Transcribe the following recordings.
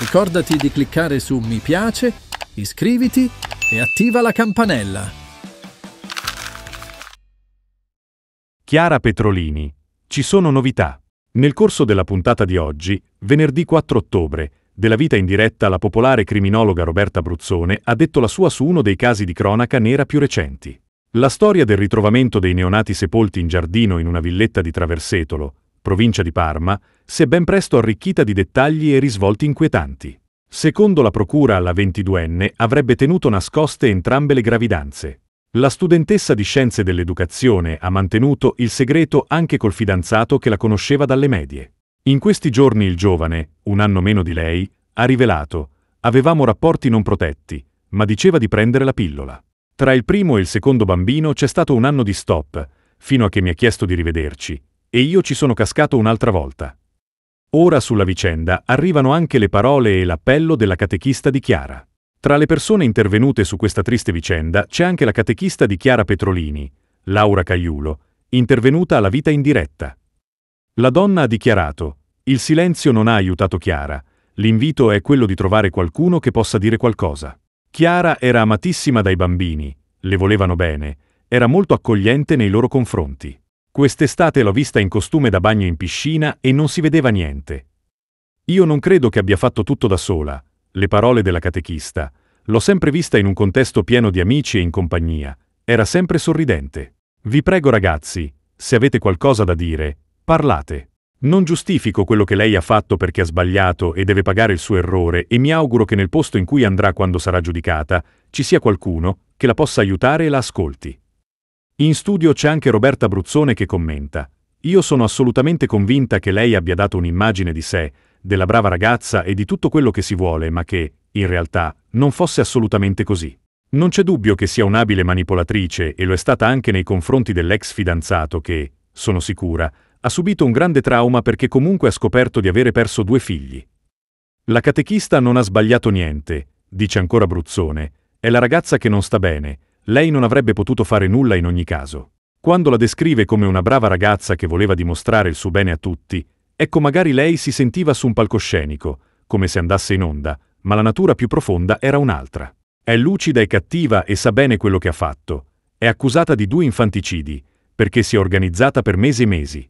Ricordati di cliccare su mi piace, iscriviti e attiva la campanella. Chiara Petrolini. Ci sono novità. Nel corso della puntata di oggi, venerdì 4 ottobre, della vita in diretta la popolare criminologa Roberta Bruzzone ha detto la sua su uno dei casi di cronaca nera più recenti. La storia del ritrovamento dei neonati sepolti in giardino in una villetta di Traversetolo, provincia di Parma, si è ben presto arricchita di dettagli e risvolti inquietanti. Secondo la procura, la 22enne avrebbe tenuto nascoste entrambe le gravidanze. La studentessa di Scienze dell'Educazione ha mantenuto il segreto anche col fidanzato che la conosceva dalle medie. In questi giorni il giovane, un anno meno di lei, ha rivelato «Avevamo rapporti non protetti, ma diceva di prendere la pillola. Tra il primo e il secondo bambino c'è stato un anno di stop, fino a che mi ha chiesto di rivederci, e io ci sono cascato un'altra volta. Ora sulla vicenda arrivano anche le parole e l'appello della catechista di Chiara. Tra le persone intervenute su questa triste vicenda c'è anche la catechista di Chiara Petrolini, Laura Caiulo, intervenuta alla vita in diretta. La donna ha dichiarato, il silenzio non ha aiutato Chiara, l'invito è quello di trovare qualcuno che possa dire qualcosa. Chiara era amatissima dai bambini, le volevano bene, era molto accogliente nei loro confronti. Quest'estate l'ho vista in costume da bagno in piscina e non si vedeva niente. Io non credo che abbia fatto tutto da sola, le parole della catechista. L'ho sempre vista in un contesto pieno di amici e in compagnia. Era sempre sorridente. Vi prego ragazzi, se avete qualcosa da dire, parlate. Non giustifico quello che lei ha fatto perché ha sbagliato e deve pagare il suo errore e mi auguro che nel posto in cui andrà quando sarà giudicata ci sia qualcuno che la possa aiutare e la ascolti. In studio c'è anche Roberta Bruzzone che commenta. Io sono assolutamente convinta che lei abbia dato un'immagine di sé, della brava ragazza e di tutto quello che si vuole, ma che, in realtà, non fosse assolutamente così. Non c'è dubbio che sia un'abile manipolatrice e lo è stata anche nei confronti dell'ex fidanzato che, sono sicura, ha subito un grande trauma perché comunque ha scoperto di avere perso due figli. La catechista non ha sbagliato niente, dice ancora Bruzzone, è la ragazza che non sta bene, lei non avrebbe potuto fare nulla in ogni caso. Quando la descrive come una brava ragazza che voleva dimostrare il suo bene a tutti, ecco magari lei si sentiva su un palcoscenico, come se andasse in onda, ma la natura più profonda era un'altra. È lucida e cattiva e sa bene quello che ha fatto. È accusata di due infanticidi, perché si è organizzata per mesi e mesi.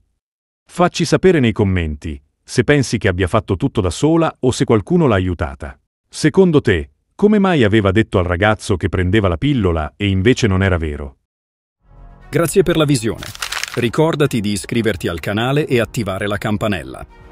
Facci sapere nei commenti se pensi che abbia fatto tutto da sola o se qualcuno l'ha aiutata. Secondo te, come mai aveva detto al ragazzo che prendeva la pillola e invece non era vero? Grazie per la visione. Ricordati di iscriverti al canale e attivare la campanella.